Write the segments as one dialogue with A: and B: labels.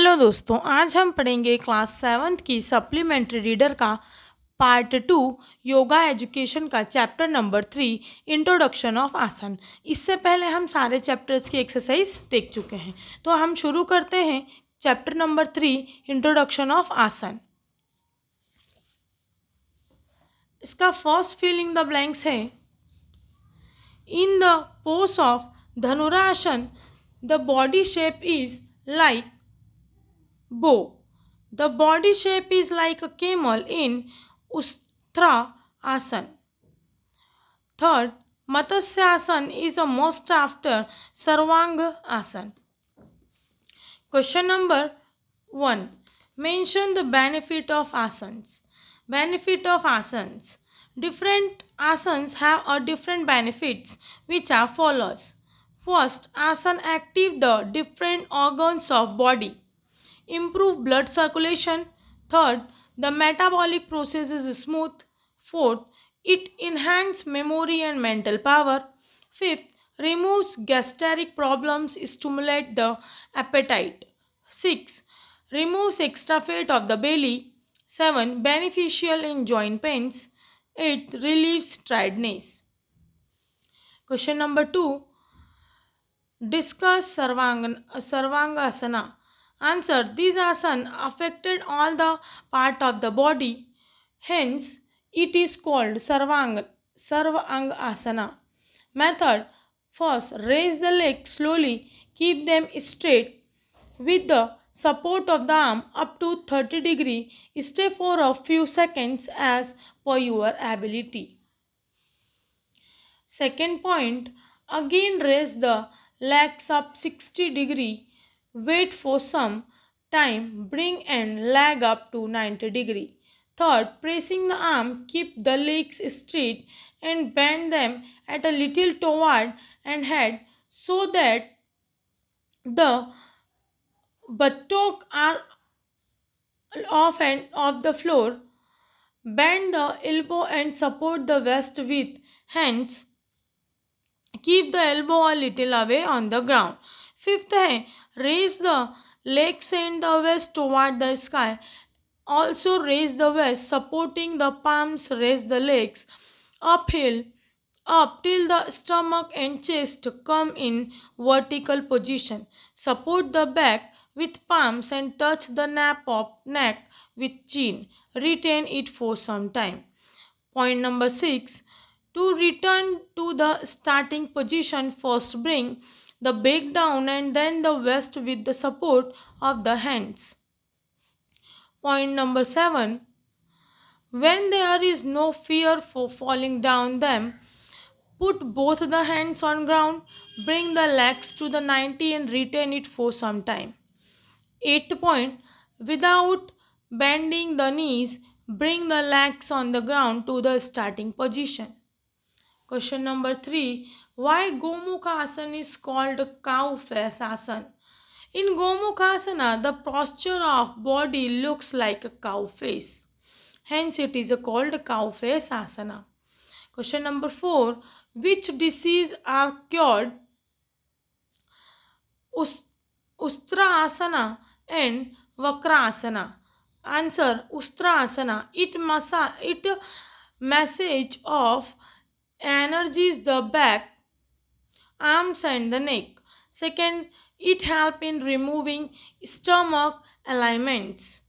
A: Hello दोस्तों आज हम पढ़ेंगे क्लास सेवन्थ की सप्लीमेंट्री रीडर का पार्ट टू योगा एजुकेशन का chapter number three introduction of asan इससे पहले हम सारे चैप्टर्स की एक्सरसाइज देख चुके हैं तो हम शुरू करते हैं chapter number three introduction of asan इसका फर्स्ट फीलिंग द ब्लैंक्स है in the pose of Dhanurasana the body shape is like bow. The body shape is like a camel in Ustra Asan. Third, Matasya is a most after Sarvanga Asan. Question number 1. Mention the benefit of asanas. Benefit of asanas. Different asanas have a different benefits which are follows. First, asana active the different organs of body improve blood circulation. Third, the metabolic process is smooth. Fourth, it enhances memory and mental power. Fifth, removes gastric problems, stimulate the appetite. 6. Removes extra fat of the belly. 7. Beneficial in joint pains. 8. Relieves tiredness. Question number 2. Discuss Sarvang Sarvangasana. Answer. These asanas affected all the part of the body. Hence, it is called Sarvang, Sarvang Asana. Method. First, raise the leg slowly. Keep them straight with the support of the arm up to 30 degree. Stay for a few seconds as per your ability. Second point, again raise the legs up 60 degree Wait for some time, bring and leg up to 90 degree. Third, pressing the arm, keep the legs straight and bend them at a little toward and head so that the buttock are off and off the floor. Bend the elbow and support the waist with hands. Keep the elbow a little away on the ground. Fifth hai, raise the legs and the waist toward the sky. Also raise the waist, supporting the palms, raise the legs. Uphill, up till the stomach and chest come in vertical position. Support the back with palms and touch the nape of neck with chin. Retain it for some time. Point number 6. To return to the starting position, first bring the back down and then the waist with the support of the hands. Point number 7. When there is no fear for falling down them, put both the hands on ground, bring the legs to the 90 and retain it for some time. Eighth point. Without bending the knees, bring the legs on the ground to the starting position. Question number 3. Why Gomukha asana is called cow face asana? In Gomukha asana, the posture of body looks like a cow face. Hence, it is called cow face asana. Question number 4. Which disease are cured? Ustrasana and asana. Answer Ustrasana. It, massa, it message of energies the back arms and the neck. Second, it helps in removing stomach alignments.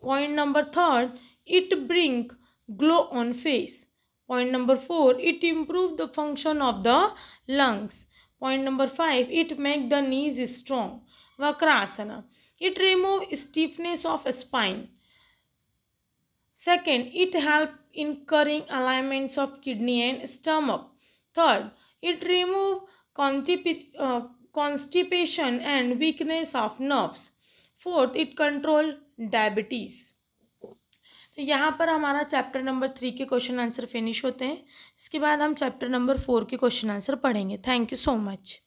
A: Point number third, it bring glow on face. Point number four, it improve the function of the lungs. Point number five, it make the knees strong. Vakrasana. It remove stiffness of spine. Second, it helps in curing alignments of kidney and stomach. Third, it removes uh, constipation and weakness of nerves. Fourth, it control diabetes. तो यहाँ पर हमारा chapter number three के question answer finish होते हैं इसके बाद हम चैप्टर नंबर फोर के क्वेश्चन आंसर पढ़ेंगे थैंक यू सो मच